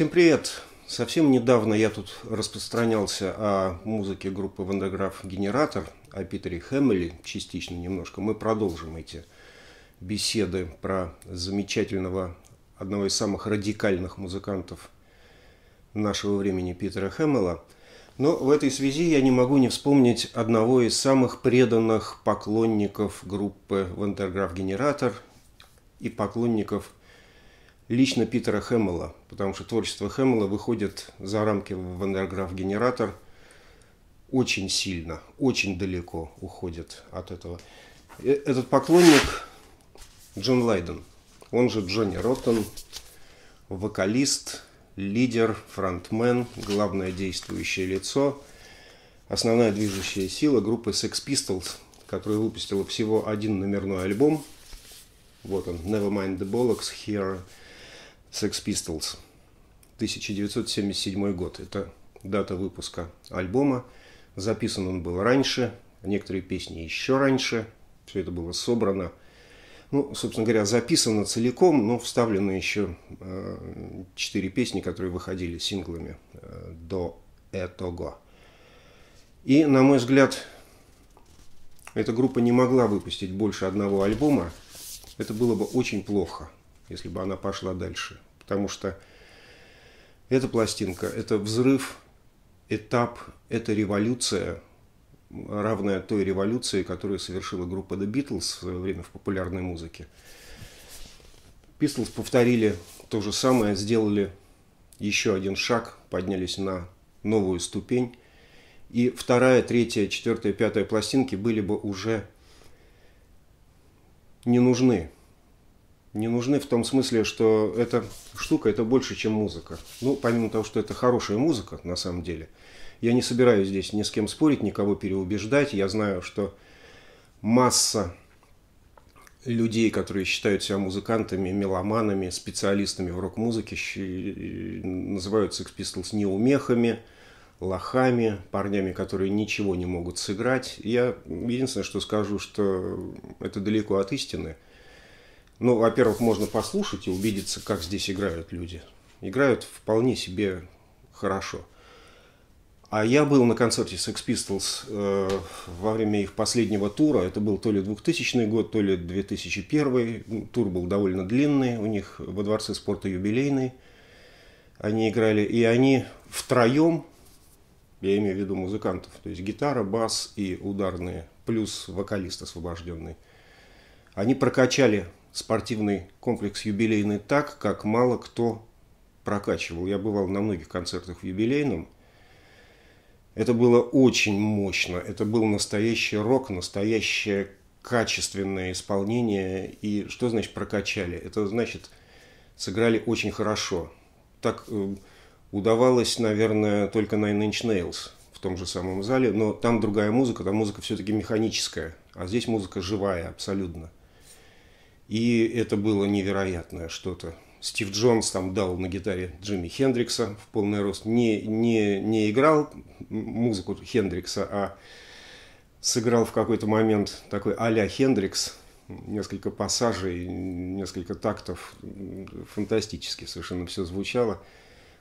Всем привет! Совсем недавно я тут распространялся о музыке группы Вандерграф Генератор, о Питере Хэммеле, частично немножко. Мы продолжим эти беседы про замечательного, одного из самых радикальных музыкантов нашего времени Питера Хэммела. Но в этой связи я не могу не вспомнить одного из самых преданных поклонников группы Вандерграф Генератор и поклонников лично Питера Хэммела, потому что творчество Хэммела выходит за рамки Вандерграф Генератор очень сильно, очень далеко уходит от этого. Э, этот поклонник Джон Лайден, он же Джонни Роттон, вокалист, лидер, фронтмен, главное действующее лицо, основная движущая сила группы Sex Pistols, которая выпустила всего один номерной альбом. Вот он, Nevermind the Bollocks, Here Sex Pistols, 1977 год. Это дата выпуска альбома. Записан он был раньше, некоторые песни еще раньше. Все это было собрано. Ну, собственно говоря, записано целиком, но вставлены еще э, четыре песни, которые выходили синглами э, до этого. И, на мой взгляд, эта группа не могла выпустить больше одного альбома. Это было бы очень плохо – если бы она пошла дальше. Потому что эта пластинка – это взрыв, этап, это революция, равная той революции, которую совершила группа The Beatles в свое время в популярной музыке. Beatles повторили то же самое, сделали еще один шаг, поднялись на новую ступень. И вторая, третья, четвертая, пятая пластинки были бы уже не нужны не нужны в том смысле, что эта штука это больше, чем музыка. Ну, помимо того, что это хорошая музыка на самом деле, я не собираюсь здесь ни с кем спорить, никого переубеждать. Я знаю, что масса людей, которые считают себя музыкантами, меломанами, специалистами в рок-музыке, называют Sex Pistols неумехами, лохами, парнями, которые ничего не могут сыграть. Я единственное, что скажу, что это далеко от истины – ну, во-первых, можно послушать и убедиться, как здесь играют люди. Играют вполне себе хорошо. А я был на концерте Sex Pistols э, во время их последнего тура. Это был то ли 2000 год, то ли 2001. Тур был довольно длинный. У них во Дворце спорта юбилейный. Они играли, и они втроем, я имею в виду музыкантов, то есть гитара, бас и ударные, плюс вокалист освобожденный, они прокачали спортивный комплекс «Юбилейный» так, как мало кто прокачивал. Я бывал на многих концертах в «Юбилейном». Это было очень мощно. Это был настоящий рок, настоящее качественное исполнение. И что значит прокачали? Это значит сыграли очень хорошо. Так э, удавалось, наверное, только Nine Inch Nails в том же самом зале. Но там другая музыка, там музыка все-таки механическая. А здесь музыка живая абсолютно. И это было невероятное что-то. Стив Джонс там дал на гитаре Джимми Хендрикса в полный рост. Не, не, не играл музыку Хендрикса, а сыграл в какой-то момент такой а-ля Хендрикс. Несколько пассажей, несколько тактов. Фантастически совершенно все звучало.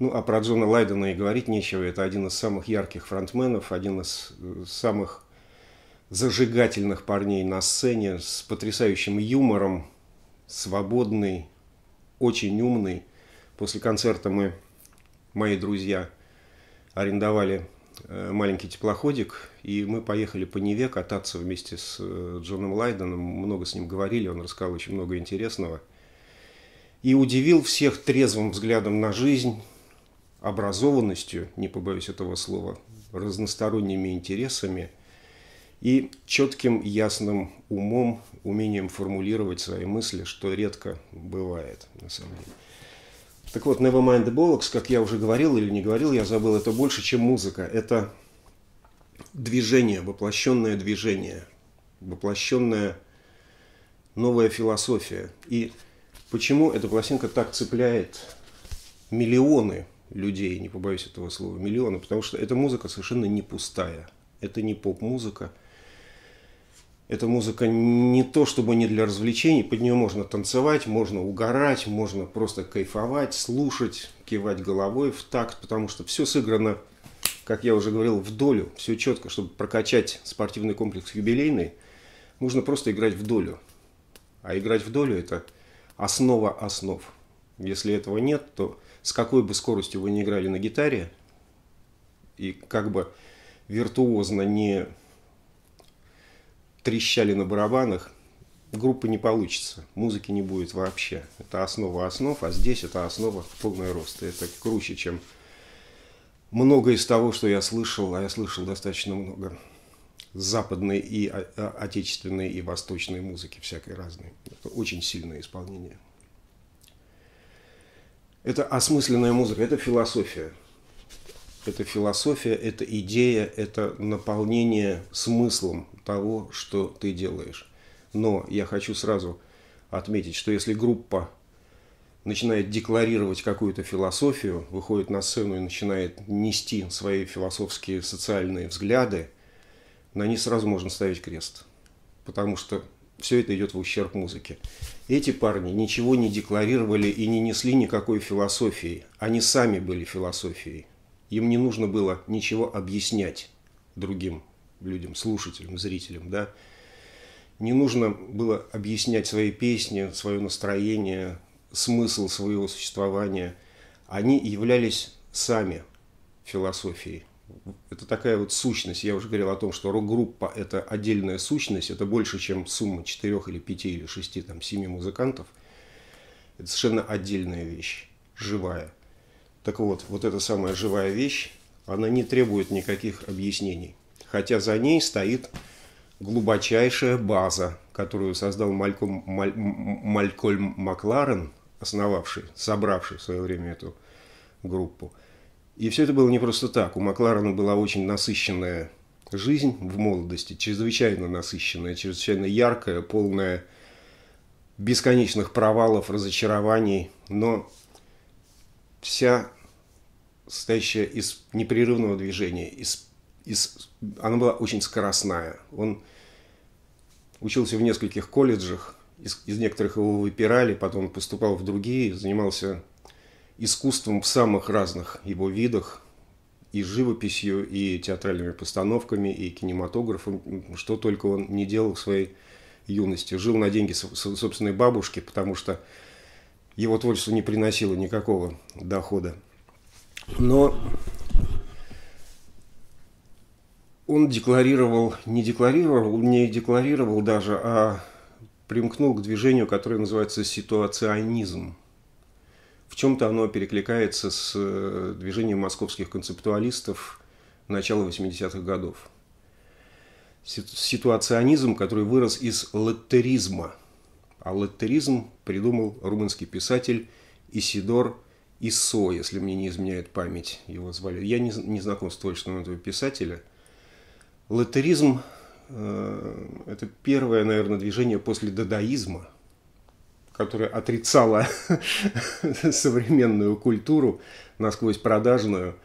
Ну, а про Джона Лайдена и говорить нечего. Это один из самых ярких фронтменов, один из э, самых зажигательных парней на сцене с потрясающим юмором, свободный, очень умный. После концерта мы, мои друзья, арендовали э, маленький теплоходик, и мы поехали по Неве кататься вместе с э, Джоном Лайденом. Много с ним говорили, он рассказал очень много интересного. И удивил всех трезвым взглядом на жизнь, образованностью, не побоюсь этого слова, разносторонними интересами – и четким, ясным умом, умением формулировать свои мысли, что редко бывает на самом деле. Так вот, Nevermind the Bollocks, как я уже говорил или не говорил, я забыл, это больше, чем музыка. Это движение, воплощенное движение, воплощенная новая философия. И почему эта пластинка так цепляет миллионы людей, не побоюсь этого слова, миллионы, потому что эта музыка совершенно не пустая. Это не поп-музыка – эта музыка не то чтобы не для развлечений, под нее можно танцевать, можно угорать, можно просто кайфовать, слушать, кивать головой в такт, потому что все сыграно, как я уже говорил, в долю, все четко, чтобы прокачать спортивный комплекс юбилейный, нужно просто играть в долю. А играть в долю – это основа основ. Если этого нет, то с какой бы скоростью вы не играли на гитаре, и как бы виртуозно не трещали на барабанах, группы не получится, музыки не будет вообще. Это основа основ, а здесь это основа полный рост. это круче, чем многое из того, что я слышал, а я слышал достаточно много западной и отечественной и восточной музыки всякой разной. Это очень сильное исполнение. Это осмысленная музыка, это философия это философия, это идея, это наполнение смыслом того, что ты делаешь. Но я хочу сразу отметить, что если группа начинает декларировать какую-то философию, выходит на сцену и начинает нести свои философские социальные взгляды, на них сразу можно ставить крест. Потому что все это идет в ущерб музыке. Эти парни ничего не декларировали и не несли никакой философии. Они сами были философией. Им не нужно было ничего объяснять другим людям, слушателям, зрителям, да. Не нужно было объяснять свои песни, свое настроение, смысл своего существования. Они являлись сами философией. Это такая вот сущность. Я уже говорил о том, что рок-группа – это отдельная сущность. Это больше, чем сумма четырех или пяти или шести, там, семи музыкантов. Это совершенно отдельная вещь, живая – так вот, вот эта самая живая вещь, она не требует никаких объяснений. Хотя за ней стоит глубочайшая база, которую создал Малькольм, Маль, Малькольм Макларен, основавший, собравший в свое время эту группу. И все это было не просто так. У Макларена была очень насыщенная жизнь в молодости, чрезвычайно насыщенная, чрезвычайно яркая, полная бесконечных провалов, разочарований, но вся состоящая из непрерывного движения, из, из, она была очень скоростная. Он учился в нескольких колледжах, из, из некоторых его выпирали, потом поступал в другие, занимался искусством в самых разных его видах, и живописью, и театральными постановками, и кинематографом, что только он не делал в своей юности. Жил на деньги собственной бабушки, потому что его творчество не приносило никакого дохода. Но он декларировал, не декларировал, не декларировал даже, а примкнул к движению, которое называется ситуационизм. В чем-то оно перекликается с э, движением московских концептуалистов начала 80-х годов. Ситуационизм, который вырос из лотеризма – а латтеризм придумал румынский писатель Исидор Исо, если мне не изменяет память, его звали. Я не, не знаком с творчеством этого писателя. Латтеризм э, – это первое, наверное, движение после дадаизма, которое отрицало современную культуру, насквозь продажную,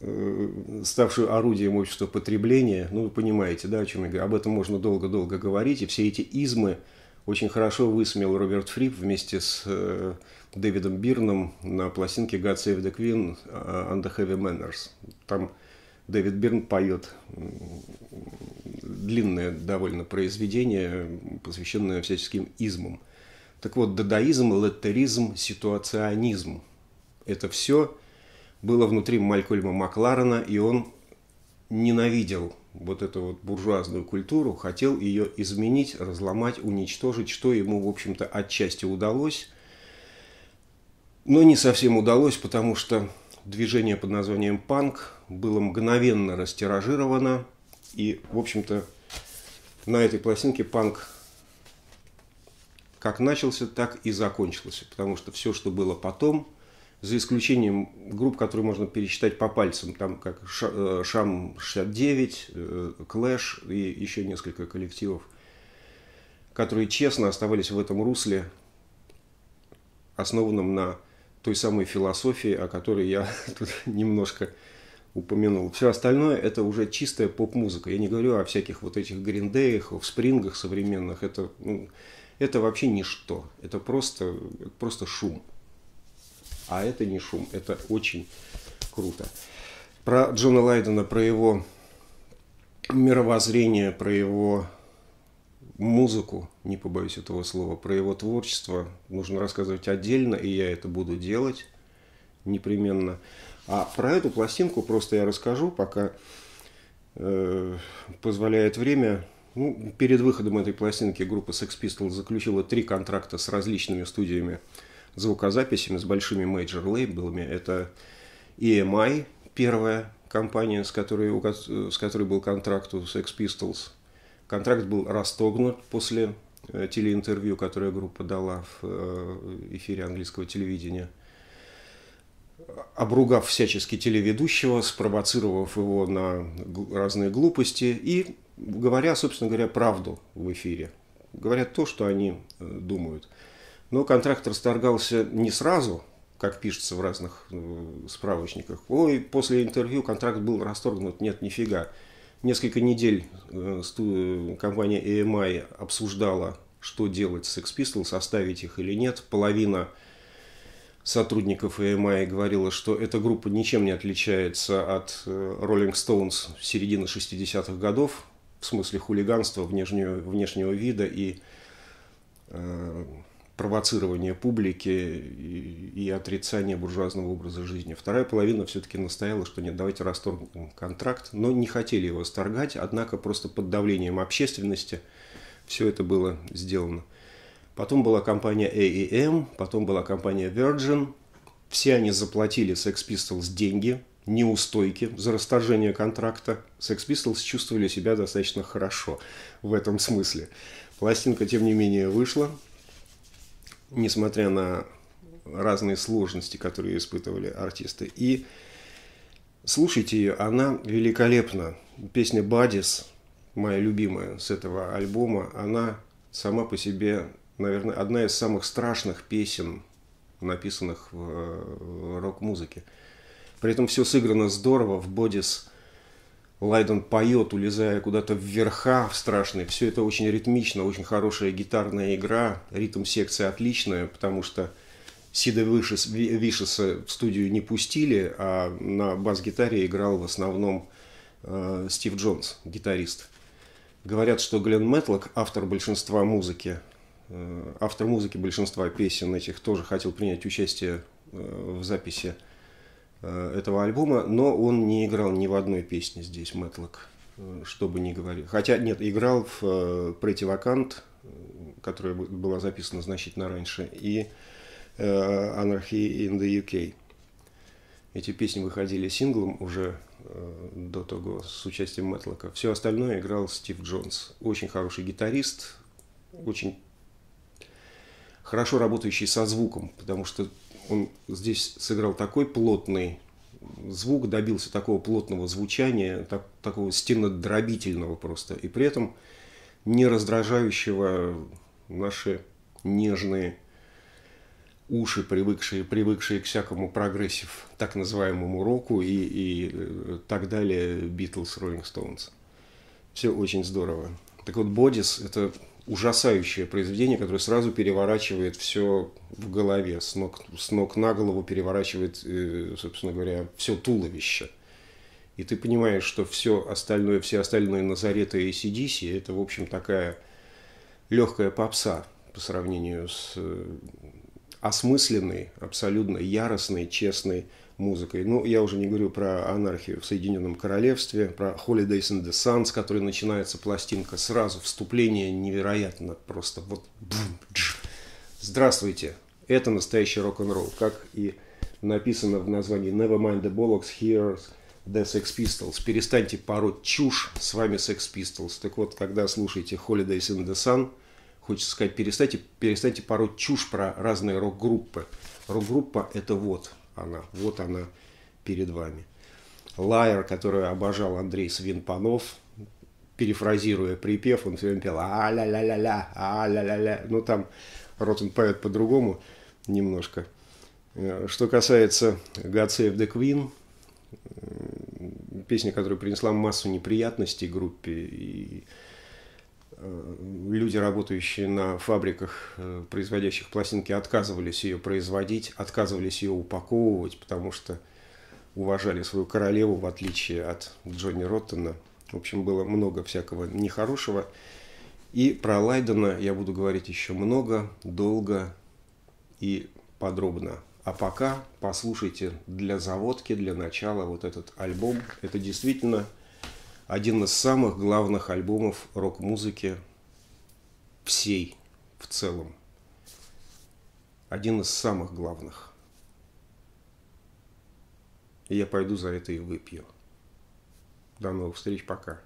э, ставшую орудием общества потребления. Ну, вы понимаете, да, о чем я говорю. Об этом можно долго-долго говорить. И все эти измы – очень хорошо высмеял Роберт Фрип вместе с э, Дэвидом Бирном на пластинке God Save the Queen э, Under Heavy Manners. Там Дэвид Бирн поет длинное довольно произведение, посвященное всяческим измам. Так вот, дадаизм, леттеризм, ситуационизм – это все было внутри Малькольма Макларена, и он ненавидел вот эту вот буржуазную культуру, хотел ее изменить, разломать, уничтожить, что ему, в общем-то, отчасти удалось, но не совсем удалось, потому что движение под названием «Панк» было мгновенно растиражировано, и, в общем-то, на этой пластинке панк как начался, так и закончился, потому что все, что было потом – за исключением групп, которые можно пересчитать по пальцам, там как э, Шам-69, э, Клэш и еще несколько коллективов, которые честно оставались в этом русле, основанном на той самой философии, о которой я тут немножко упомянул. Все остальное это уже чистая поп-музыка. Я не говорю о всяких вот этих гриндеях, о спрингах современных. Это, ну, это вообще ничто. Это просто, просто шум. А это не шум, это очень круто. Про Джона Лайдена, про его мировоззрение, про его музыку, не побоюсь этого слова, про его творчество нужно рассказывать отдельно, и я это буду делать непременно. А про эту пластинку просто я расскажу, пока э, позволяет время. Ну, перед выходом этой пластинки группа Sex Pistols заключила три контракта с различными студиями звукозаписями с большими мейджор-лейблами. Это EMI, первая компания, с которой, с которой был контракт у Sex Pistols. Контракт был расторгнут после э, телеинтервью, которое группа дала в э, эфире английского телевидения обругав всячески телеведущего, спровоцировав его на разные глупости и говоря, собственно говоря, правду в эфире. Говорят то, что они э, думают. Но контракт расторгался не сразу, как пишется в разных э, справочниках. Ой, после интервью контракт был расторгнут. Нет, нифига. Несколько недель э, э, компания EMI обсуждала, что делать с Sex Pistols, оставить их или нет. Половина сотрудников EMI говорила, что эта группа ничем не отличается от Rolling Stones середины 60-х годов, в смысле хулиганства, внешнего, внешнего вида и э, провоцирование публики и, и отрицание буржуазного образа жизни. Вторая половина все-таки настояла, что нет, давайте расторгнем контракт, но не хотели его сторгать, однако просто под давлением общественности все это было сделано. Потом была компания AEM, потом была компания Virgin. Все они заплатили Sex Pistols деньги, неустойки за расторжение контракта. Sex Pistols чувствовали себя достаточно хорошо в этом смысле. Пластинка, тем не менее, вышла несмотря на разные сложности, которые испытывали артисты. И слушайте ее, она великолепна. Песня «Бадис», моя любимая с этого альбома, она сама по себе, наверное, одна из самых страшных песен, написанных в э, рок-музыке. При этом все сыграно здорово, в «Бодис» Лайден поет, улезая куда-то вверха в страшный. Все это очень ритмично, очень хорошая гитарная игра. Ритм секции отличная, потому что Сида Вишес, Вишеса в студию не пустили, а на бас-гитаре играл в основном э, Стив Джонс, гитарист. Говорят, что Глен Мэтлок, автор большинства музыки, э, автор музыки большинства песен этих, тоже хотел принять участие э, в записи э, Э, этого альбома, но он не играл ни в одной песне здесь, Мэтлок, что бы ни говорил. Хотя, нет, играл в э, Pretty Vacant, э, которая была записана значительно раньше, и Anarchy in the UK. Эти песни выходили синглом уже до того с участием Мэтлока. Все остальное играл Стив Джонс. Очень хороший гитарист, очень хорошо работающий со звуком, потому что он здесь сыграл такой плотный звук, добился такого плотного звучания, так, такого стенодробительного просто, и при этом не раздражающего наши нежные уши, привыкшие, привыкшие к всякому прогрессив, так называемому року и, и э, так далее, Битлз, Роллинг Стоунс. Все очень здорово. Так вот, Бодис – это ужасающее произведение, которое сразу переворачивает все в голове, с ног, с ног на голову переворачивает, э, собственно говоря, все туловище. И ты понимаешь, что все остальное, все остальные Назареты и Сидиси – это, в общем, такая легкая попса по сравнению с э, осмысленной, абсолютно яростной, честной музыкой. Ну, я уже не говорю про анархию в Соединенном Королевстве, про Holidays in the Sun, с которой начинается пластинка. Сразу вступление невероятно просто вот... Здравствуйте, это настоящий рок-н-ролл, как и написано в названии Never Mind the Bollocks, Here's The Sex Pistols. Перестаньте пороть чушь, с вами Sex Pistols. Так вот, когда слушаете Holidays in the Sun, хочется сказать, перестаньте, перестаньте пороть чушь про разные рок-группы. Рок-группа – это вот – она, вот она перед вами. Лайер, которую обожал Андрей Свинпанов, перефразируя припев, он все время пел «А-ля-ля-ля-ля, а-ля-ля-ля». Ну, там рот он поет по-другому немножко. Э, что касается God Save the Queen, э, песня, которая принесла массу неприятностей группе и Э, люди, работающие на фабриках, э, производящих пластинки, отказывались ее производить, отказывались ее упаковывать, потому что уважали свою королеву, в отличие от Джонни Роттона. В общем, было много всякого нехорошего. И про Лайдена я буду говорить еще много, долго и подробно. А пока послушайте для заводки, для начала вот этот альбом. Это действительно один из самых главных альбомов рок-музыки всей в целом. Один из самых главных. И я пойду за это и выпью. До новых встреч, пока.